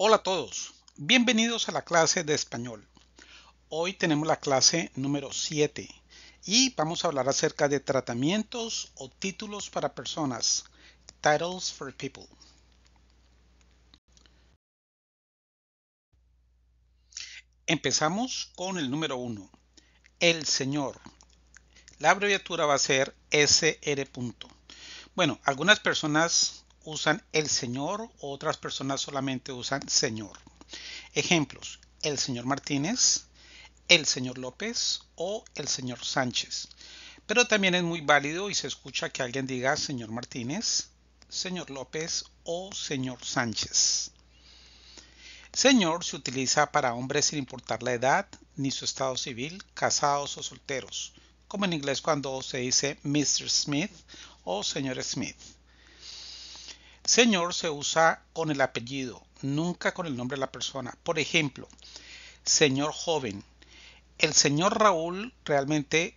Hola a todos, bienvenidos a la clase de español. Hoy tenemos la clase número 7 y vamos a hablar acerca de tratamientos o títulos para personas, titles for people. Empezamos con el número 1, el señor. La abreviatura va a ser SR. Bueno, algunas personas usan el señor, otras personas solamente usan señor. Ejemplos, el señor Martínez, el señor López o el señor Sánchez. Pero también es muy válido y se escucha que alguien diga señor Martínez, señor López o señor Sánchez. Señor se utiliza para hombres sin importar la edad ni su estado civil, casados o solteros, como en inglés cuando se dice Mr. Smith o señor Smith. Señor se usa con el apellido, nunca con el nombre de la persona. Por ejemplo, señor joven. El señor Raúl realmente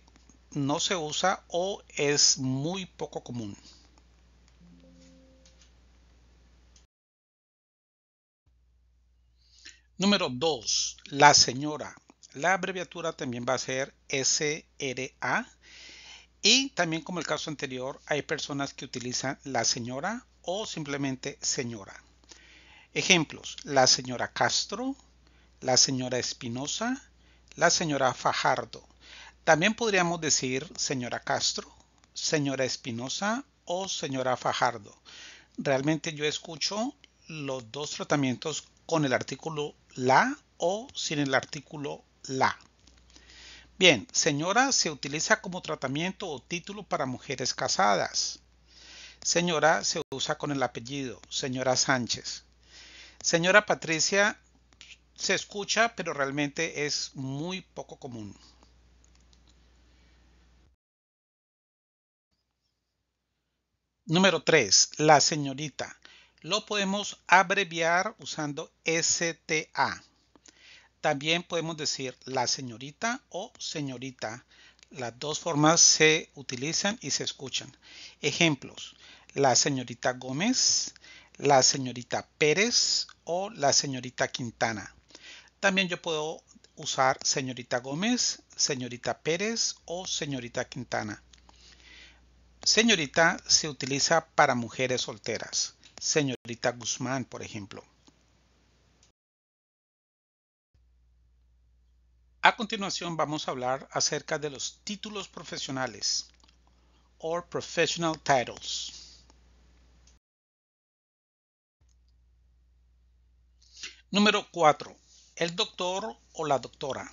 no se usa o es muy poco común. Número 2. La señora. La abreviatura también va a ser SRA y también como el caso anterior, hay personas que utilizan la señora o simplemente señora. Ejemplos, la señora Castro, la señora Espinosa, la señora Fajardo. También podríamos decir señora Castro, señora Espinosa o señora Fajardo. Realmente yo escucho los dos tratamientos con el artículo la o sin el artículo la. Bien, señora se utiliza como tratamiento o título para mujeres casadas. Señora se usa con el apellido, señora Sánchez. Señora Patricia se escucha, pero realmente es muy poco común. Número 3. La señorita. Lo podemos abreviar usando STA. También podemos decir la señorita o señorita. Las dos formas se utilizan y se escuchan. Ejemplos. La señorita Gómez, la señorita Pérez o la señorita Quintana. También yo puedo usar señorita Gómez, señorita Pérez o señorita Quintana. Señorita se utiliza para mujeres solteras. Señorita Guzmán, por ejemplo. A continuación vamos a hablar acerca de los títulos profesionales o professional titles. Número 4. El doctor o la doctora.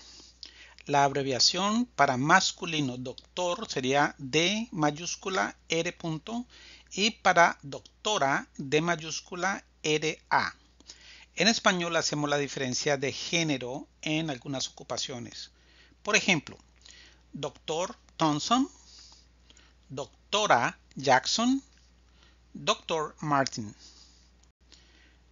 La abreviación para masculino doctor sería D mayúscula R punto y para doctora D mayúscula RA. En español hacemos la diferencia de género en algunas ocupaciones. Por ejemplo, doctor Thompson, doctora Jackson, doctor Martin.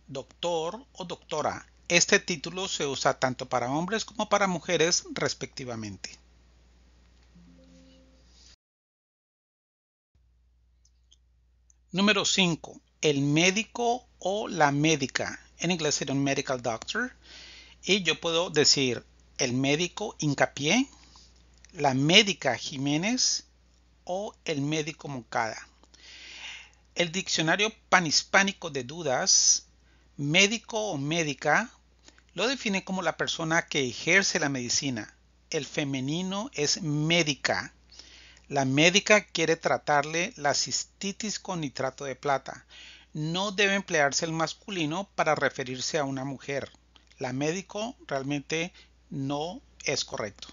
Doctor o doctora. Este título se usa tanto para hombres como para mujeres respectivamente. Número 5. El médico o la médica en inglés sería un medical doctor. Y yo puedo decir el médico Hincapié, la médica Jiménez o el médico Moncada. El diccionario panhispánico de dudas, médico o médica, lo define como la persona que ejerce la medicina. El femenino es médica. La médica quiere tratarle la cistitis con nitrato de plata no debe emplearse el masculino para referirse a una mujer. La médico realmente no es correcto.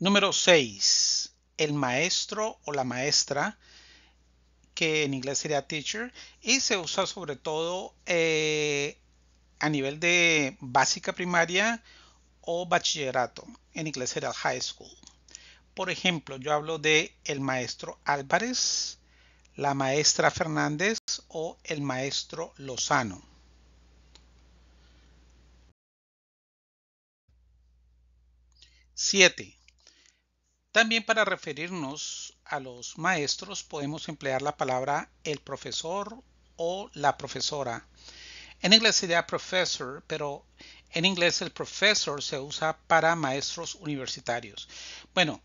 Número 6. El maestro o la maestra, que en inglés sería teacher, y se usa sobre todo eh, a nivel de básica primaria o bachillerato. En inglés sería high school por ejemplo, yo hablo de el maestro Álvarez, la maestra Fernández o el maestro Lozano. 7. También para referirnos a los maestros podemos emplear la palabra el profesor o la profesora. En inglés sería professor, pero en inglés el professor se usa para maestros universitarios. Bueno,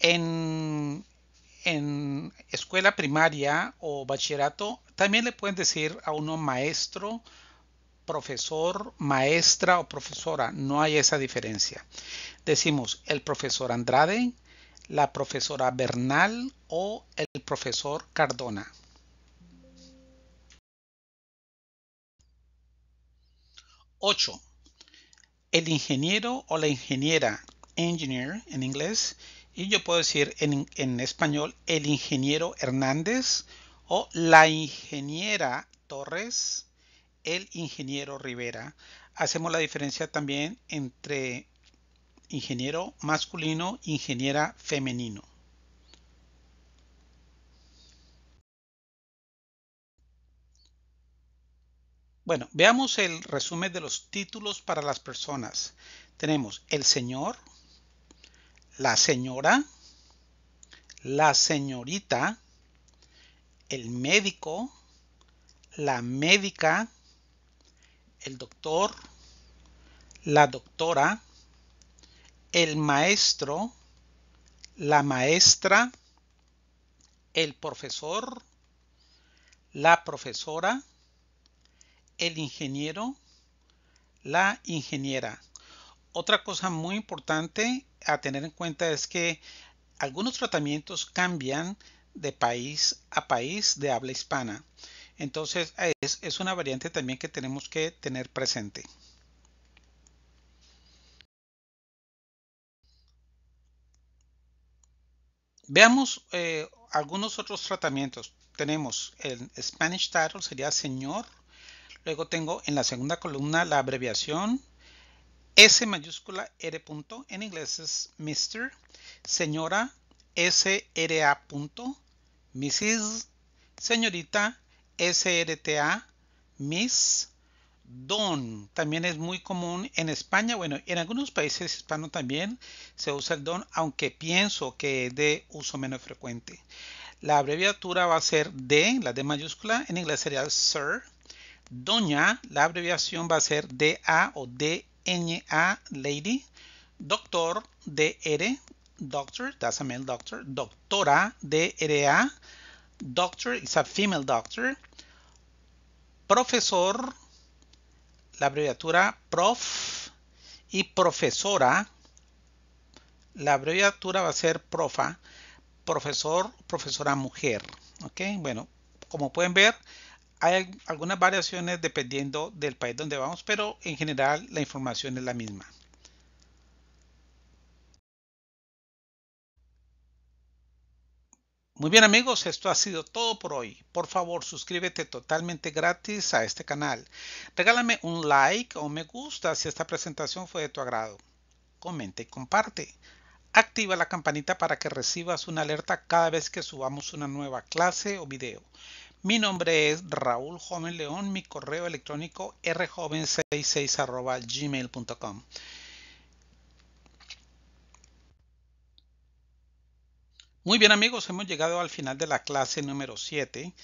en, escuela primaria o bachillerato también le pueden decir a uno maestro, profesor, maestra o profesora. No hay esa diferencia. Decimos el profesor Andrade, la profesora Bernal o el profesor Cardona. Ocho. El ingeniero o la ingeniera engineer en inglés y yo puedo decir en, en español el ingeniero Hernández o la ingeniera Torres, el ingeniero Rivera. Hacemos la diferencia también entre ingeniero masculino, ingeniera femenino. Bueno, veamos el resumen de los títulos para las personas. Tenemos el señor, la señora, la señorita, el médico, la médica, el doctor, la doctora, el maestro, la maestra, el profesor, la profesora, el ingeniero, la ingeniera. Otra cosa muy importante a tener en cuenta es que algunos tratamientos cambian de país a país de habla hispana. Entonces es, es una variante también que tenemos que tener presente. Veamos eh, algunos otros tratamientos. Tenemos el Spanish title, sería señor. Luego tengo en la segunda columna la abreviación, S mayúscula R punto, en inglés es Mr. Señora SRA punto, Mrs. Señorita SRTA, Miss. Don también es muy común en España, bueno, en algunos países hispanos también se usa el don, aunque pienso que es de uso menos frecuente. La abreviatura va a ser D, la D mayúscula, en inglés sería Sir. Doña, la abreviación va a ser DA o DE N-A, lady. Doctor, D-R, doctor, that's a male doctor. Doctora, D-R-A. Doctor is a female doctor. Profesor, la abreviatura prof. Y profesora, la abreviatura va a ser profa. Profesor, profesora mujer. Ok, bueno, como pueden ver, hay algunas variaciones dependiendo del país donde vamos, pero en general la información es la misma. Muy bien amigos, esto ha sido todo por hoy. Por favor, suscríbete totalmente gratis a este canal. Regálame un like o me gusta si esta presentación fue de tu agrado. Comenta y comparte. Activa la campanita para que recibas una alerta cada vez que subamos una nueva clase o video. Mi nombre es Raúl Joven León, mi correo electrónico rjoven66 gmail.com. Muy bien amigos, hemos llegado al final de la clase número 7,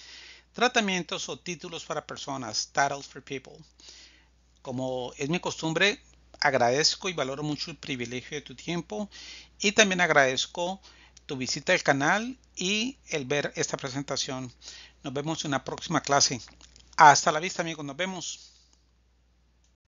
tratamientos o títulos para personas, titles for people. Como es mi costumbre, agradezco y valoro mucho el privilegio de tu tiempo y también agradezco tu visita al canal y el ver esta presentación. Nos vemos en una próxima clase. Hasta la vista amigos, nos vemos.